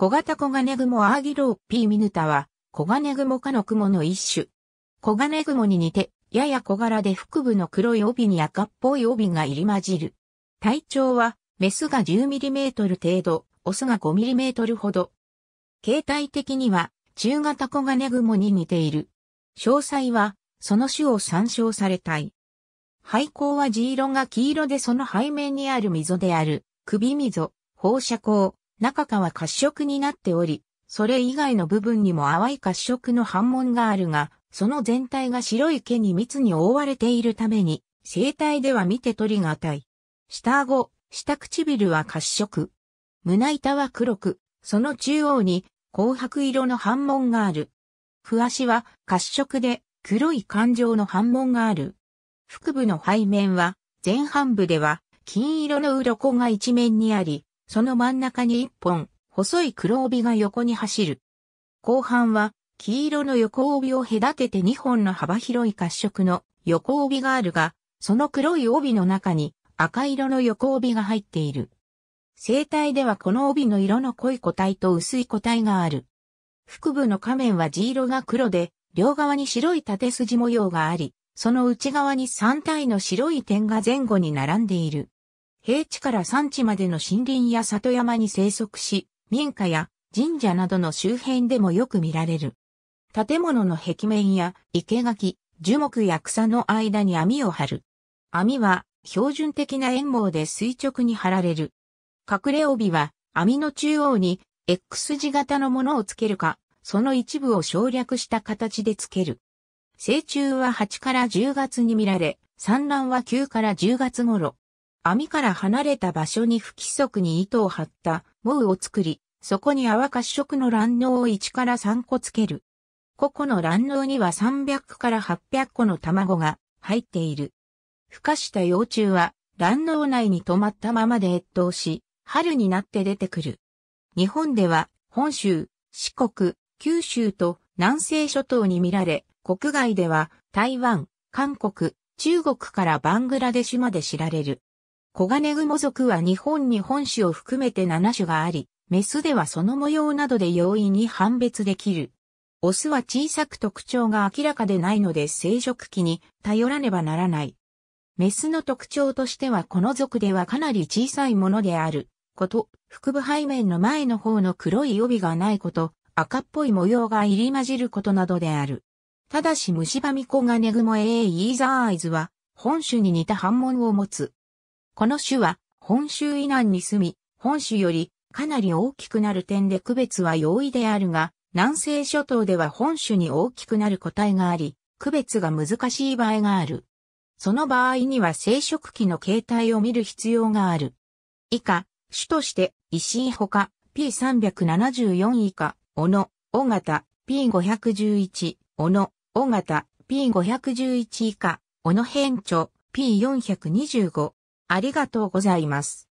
小型小金雲アーギローピーミヌタは、小金雲科の雲の一種。小金雲に似て、やや小柄で腹部の黒い帯に赤っぽい帯が入り混じる。体長は、メスが1 0トル程度、オスが5トルほど。形態的には、中型小金雲に似ている。詳細は、その種を参照されたい。背光は地色が黄色でその背面にある溝である、首溝、放射光、中川は褐色になっており、それ以外の部分にも淡い褐色の斑紋があるが、その全体が白い毛に密に覆われているために、生体では見て取りがたい。下顎、下唇は褐色。胸板は黒く、その中央に紅白色の斑紋がある。不足は褐色で黒い感情の斑紋がある。腹部の背面は前半部では金色の鱗が一面にあり、その真ん中に一本、細い黒帯が横に走る。後半は、黄色の横帯を隔てて2本の幅広い褐色の横帯があるが、その黒い帯の中に赤色の横帯が入っている。生体ではこの帯の色の濃い個体と薄い個体がある。腹部の仮面は地色が黒で、両側に白い縦筋模様があり、その内側に3体の白い点が前後に並んでいる。平地から山地までの森林や里山に生息し、民家や神社などの周辺でもよく見られる。建物の壁面や生垣、樹木や草の間に網を張る。網は標準的な円網で垂直に張られる。隠れ帯は網の中央に X 字型のものをつけるか、その一部を省略した形でつける。成虫は8から10月に見られ、産卵は9から10月頃、網から離れた場所に不規則に糸を張った網を作り、そこに泡褐色の卵嚢を1から3個つける。個々の卵嚢には300から800個の卵が入っている。孵化した幼虫は卵嚢内に止まったままで越冬し、春になって出てくる。日本では本州、四国、九州と南西諸島に見られ、国外では台湾、韓国、中国からバングラデシュまで知られる。コガネグモ族は日本に本種を含めて7種があり、メスではその模様などで容易に判別できる。オスは小さく特徴が明らかでないので生殖期に頼らねばならない。メスの特徴としてはこの族ではかなり小さいものであること、腹部背面の前の方の黒い帯がないこと、赤っぽい模様が入り混じることなどである。ただし虫歯ミコガネグモエイーザーアイズは本種に似た反問を持つ。この種は本州以南に住み、本州よりかなり大きくなる点で区別は容易であるが、南西諸島では本種に大きくなる個体があり、区別が難しい場合がある。その場合には生殖器の形態を見る必要がある。以下、種として石井ほか P374 以下、小野、尾形 P511、小野、尾形 P511 以下、小野編長 P425、ありがとうございます。